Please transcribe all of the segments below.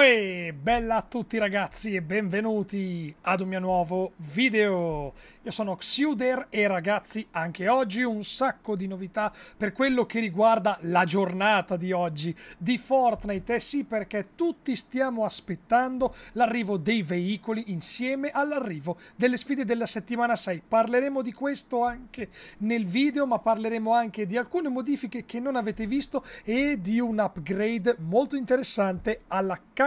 Uè, bella a tutti ragazzi e benvenuti ad un mio nuovo video. Io sono Xuder e ragazzi anche oggi un sacco di novità per quello che riguarda la giornata di oggi di Fortnite. Eh sì perché tutti stiamo aspettando l'arrivo dei veicoli insieme all'arrivo delle sfide della settimana 6. Parleremo di questo anche nel video ma parleremo anche di alcune modifiche che non avete visto e di un upgrade molto interessante alla camera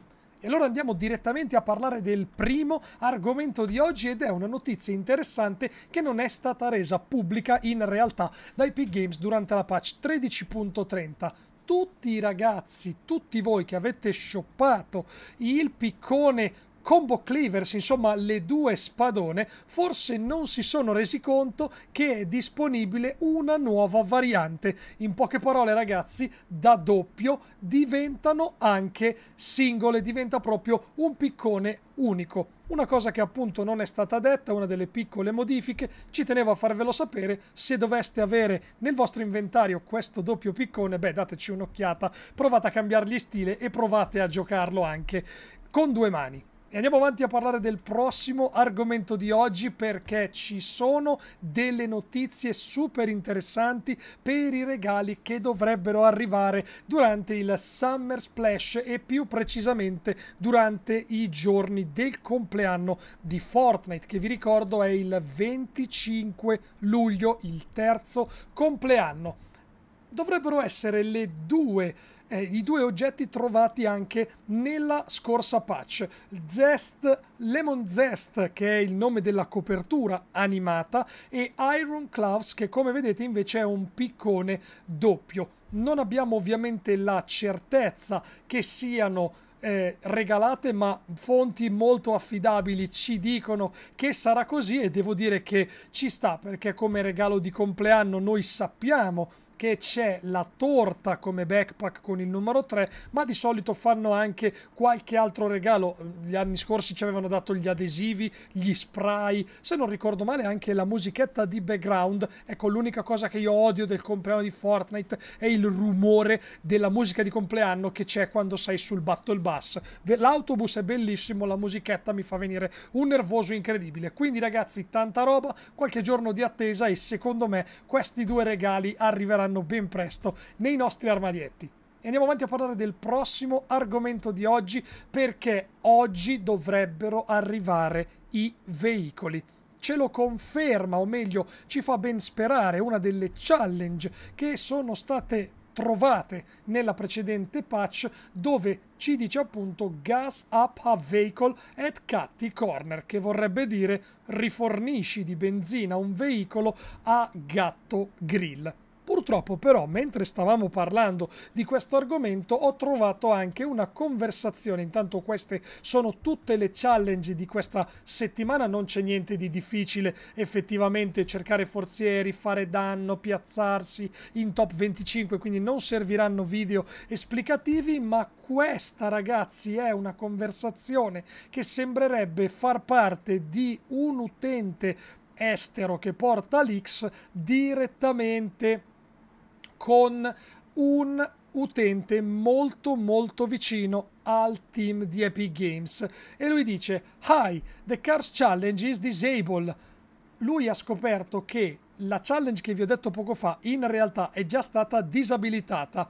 E allora andiamo direttamente a parlare del primo argomento di oggi ed è una notizia interessante che non è stata resa pubblica in realtà da Epic Games durante la patch 13.30 tutti i ragazzi, tutti voi che avete shoppato il piccone combo cleavers, insomma le due spadone, forse non si sono resi conto che è disponibile una nuova variante. In poche parole ragazzi, da doppio diventano anche singole, diventa proprio un piccone unico. Una cosa che appunto non è stata detta, una delle piccole modifiche, ci tenevo a farvelo sapere, se doveste avere nel vostro inventario questo doppio piccone, beh dateci un'occhiata, provate a cambiargli stile e provate a giocarlo anche con due mani. E andiamo avanti a parlare del prossimo argomento di oggi perché ci sono delle notizie super interessanti per i regali che dovrebbero arrivare durante il Summer Splash e più precisamente durante i giorni del compleanno di Fortnite che vi ricordo è il 25 luglio, il terzo compleanno dovrebbero essere due, eh, i due oggetti trovati anche nella scorsa patch. Zest, Lemon Zest, che è il nome della copertura animata, e Iron Claws, che come vedete invece è un piccone doppio. Non abbiamo ovviamente la certezza che siano eh, regalate, ma fonti molto affidabili ci dicono che sarà così e devo dire che ci sta perché come regalo di compleanno noi sappiamo che c'è la torta come backpack con il numero 3, ma di solito fanno anche qualche altro regalo. Gli anni scorsi ci avevano dato gli adesivi, gli spray, se non ricordo male anche la musichetta di background. Ecco, l'unica cosa che io odio del compleanno di Fortnite è il rumore della musica di compleanno che c'è quando sei sul battle bus. L'autobus è bellissimo, la musichetta mi fa venire un nervoso incredibile. Quindi ragazzi, tanta roba, qualche giorno di attesa e secondo me questi due regali arriveranno saranno ben presto nei nostri armadietti. E andiamo avanti a parlare del prossimo argomento di oggi perché oggi dovrebbero arrivare i veicoli ce lo conferma, o meglio, ci fa ben sperare una delle challenge che sono state trovate nella precedente patch dove ci dice appunto gas up a vehicle at cutty corner che vorrebbe dire rifornisci di benzina un veicolo a gatto grill Purtroppo però mentre stavamo parlando di questo argomento ho trovato anche una conversazione, intanto queste sono tutte le challenge di questa settimana, non c'è niente di difficile effettivamente cercare forzieri, fare danno, piazzarsi in top 25, quindi non serviranno video esplicativi, ma questa ragazzi è una conversazione che sembrerebbe far parte di un utente estero che porta l'X direttamente con un utente molto molto vicino al team di Epic Games e lui dice Hi, the Cars Challenge is disabled. Lui ha scoperto che la challenge che vi ho detto poco fa in realtà è già stata disabilitata.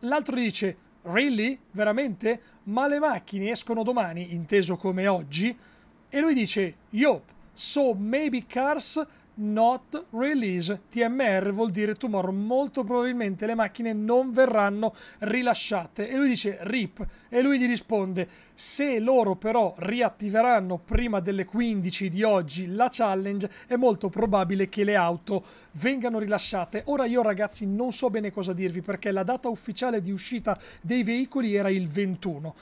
L'altro dice Really? Veramente? Ma le macchine escono domani, inteso come oggi? E lui dice Yop, so maybe Cars not release. TMR vuol dire tomorrow. Molto probabilmente le macchine non verranno rilasciate. E lui dice RIP. E lui gli risponde: Se loro però riattiveranno prima delle 15 di oggi la challenge, è molto probabile che le auto vengano rilasciate. Ora io, ragazzi, non so bene cosa dirvi perché la data ufficiale di uscita dei veicoli era il 21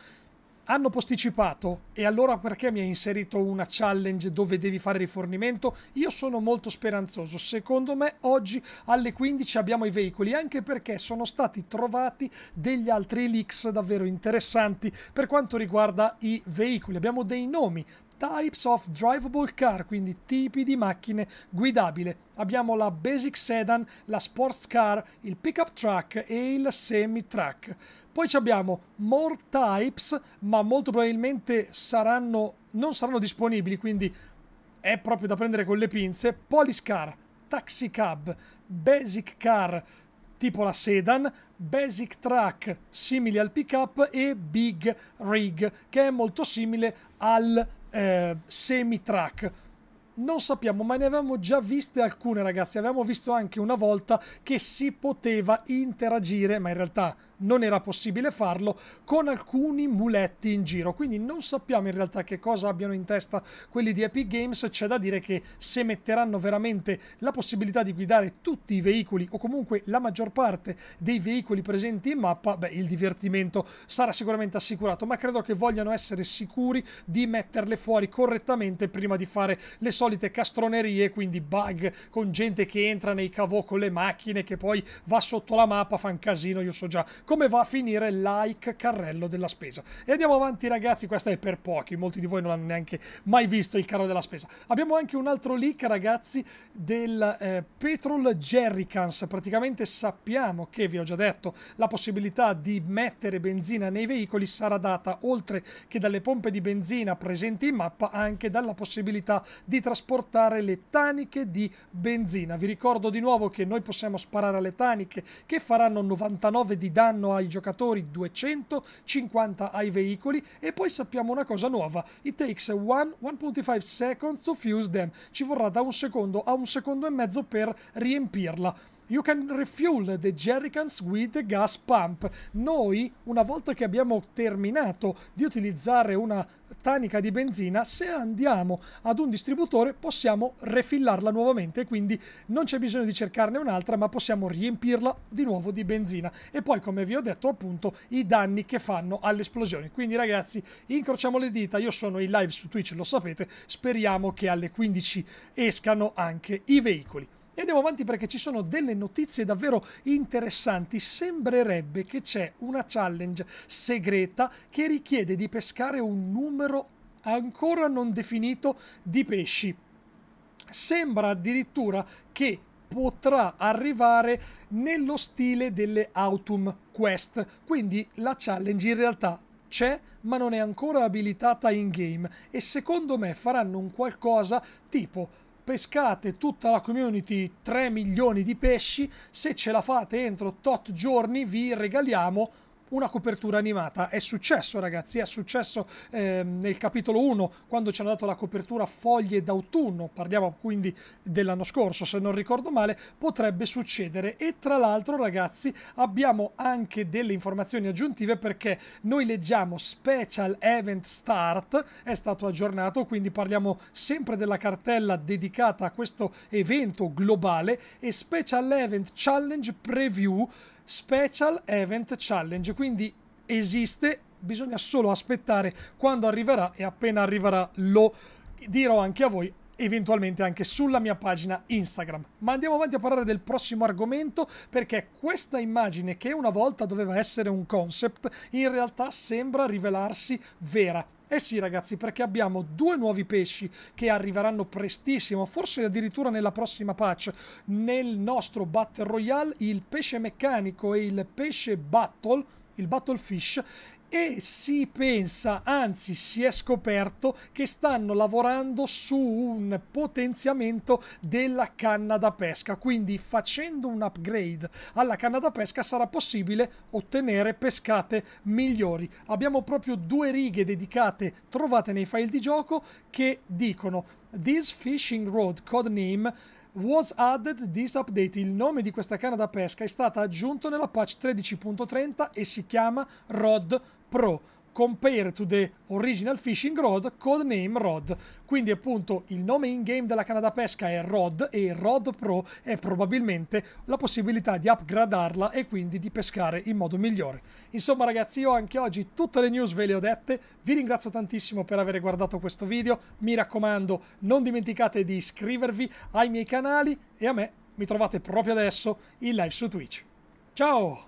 hanno posticipato e allora perché mi hai inserito una challenge dove devi fare rifornimento? Io sono molto speranzoso, secondo me oggi alle 15 abbiamo i veicoli anche perché sono stati trovati degli altri leaks davvero interessanti per quanto riguarda i veicoli, abbiamo dei nomi Types of Drivable Car, quindi tipi di macchine guidabile. Abbiamo la Basic Sedan, la Sports Car, il Pickup Truck e il Semi Truck. Poi abbiamo More Types, ma molto probabilmente saranno, non saranno disponibili, quindi è proprio da prendere con le pinze. Police Car, Taxi Cab, Basic Car, tipo la sedan, basic track simile al pickup e big rig che è molto simile al eh, semi track. Non sappiamo, ma ne avevamo già viste alcune ragazzi, Abbiamo visto anche una volta che si poteva interagire, ma in realtà non era possibile farlo con alcuni muletti in giro. Quindi non sappiamo in realtà che cosa abbiano in testa quelli di Epic Games. C'è da dire che se metteranno veramente la possibilità di guidare tutti i veicoli o comunque la maggior parte dei veicoli presenti in mappa, beh, il divertimento sarà sicuramente assicurato. Ma credo che vogliano essere sicuri di metterle fuori correttamente prima di fare le solite castronerie, quindi bug con gente che entra nei cavò con le macchine che poi va sotto la mappa, fa un casino. Io so già come va a finire like carrello della spesa. E andiamo avanti ragazzi, questa è per pochi, molti di voi non hanno neanche mai visto il carro della spesa. Abbiamo anche un altro leak ragazzi del eh, petrol jerrycans, praticamente sappiamo che vi ho già detto la possibilità di mettere benzina nei veicoli sarà data oltre che dalle pompe di benzina presenti in mappa anche dalla possibilità di trasportare le taniche di benzina. Vi ricordo di nuovo che noi possiamo sparare alle taniche che faranno 99 di danno danno ai giocatori, 250 ai veicoli e poi sappiamo una cosa nuova, it takes 1.5 seconds to fuse them, ci vorrà da un secondo a un secondo e mezzo per riempirla You can refuel the jerrycans with the gas pump. Noi, una volta che abbiamo terminato di utilizzare una tanica di benzina, se andiamo ad un distributore possiamo refillarla nuovamente, quindi non c'è bisogno di cercarne un'altra, ma possiamo riempirla di nuovo di benzina. E poi, come vi ho detto, appunto, i danni che fanno alle esplosioni. Quindi ragazzi, incrociamo le dita, io sono in live su Twitch, lo sapete, speriamo che alle 15 escano anche i veicoli. E andiamo avanti perché ci sono delle notizie davvero interessanti. Sembrerebbe che c'è una challenge segreta che richiede di pescare un numero ancora non definito di pesci. Sembra addirittura che potrà arrivare nello stile delle Autumn Quest, quindi la challenge in realtà c'è ma non è ancora abilitata in game e secondo me faranno un qualcosa tipo pescate tutta la community 3 milioni di pesci, se ce la fate entro tot giorni vi regaliamo una copertura animata. È successo, ragazzi, è successo eh, nel capitolo 1 quando ci hanno dato la copertura foglie d'autunno, parliamo quindi dell'anno scorso, se non ricordo male, potrebbe succedere. E tra l'altro, ragazzi, abbiamo anche delle informazioni aggiuntive perché noi leggiamo Special Event Start, è stato aggiornato, quindi parliamo sempre della cartella dedicata a questo evento globale e Special Event Challenge Preview Special Event Challenge, quindi esiste, bisogna solo aspettare quando arriverà e appena arriverà lo dirò anche a voi eventualmente anche sulla mia pagina Instagram. Ma andiamo avanti a parlare del prossimo argomento perché questa immagine che una volta doveva essere un concept in realtà sembra rivelarsi vera. Eh sì ragazzi, perché abbiamo due nuovi pesci che arriveranno prestissimo, forse addirittura nella prossima patch, nel nostro Battle Royale, il pesce meccanico e il pesce battle, il Battlefish e si pensa, anzi si è scoperto che stanno lavorando su un potenziamento della canna da pesca, quindi facendo un upgrade alla canna da pesca sarà possibile ottenere pescate migliori. Abbiamo proprio due righe dedicate trovate nei file di gioco che dicono This fishing rod codename Was added this update. Il nome di questa canna da pesca è stato aggiunto nella patch 13.30 e si chiama Rod Pro compare to the original fishing rod, codename Rod. Quindi appunto il nome in game della canna da pesca è Rod e Rod Pro è probabilmente la possibilità di upgradarla e quindi di pescare in modo migliore. Insomma ragazzi io anche oggi tutte le news ve le ho dette, vi ringrazio tantissimo per aver guardato questo video, mi raccomando non dimenticate di iscrivervi ai miei canali e a me mi trovate proprio adesso in live su Twitch. Ciao!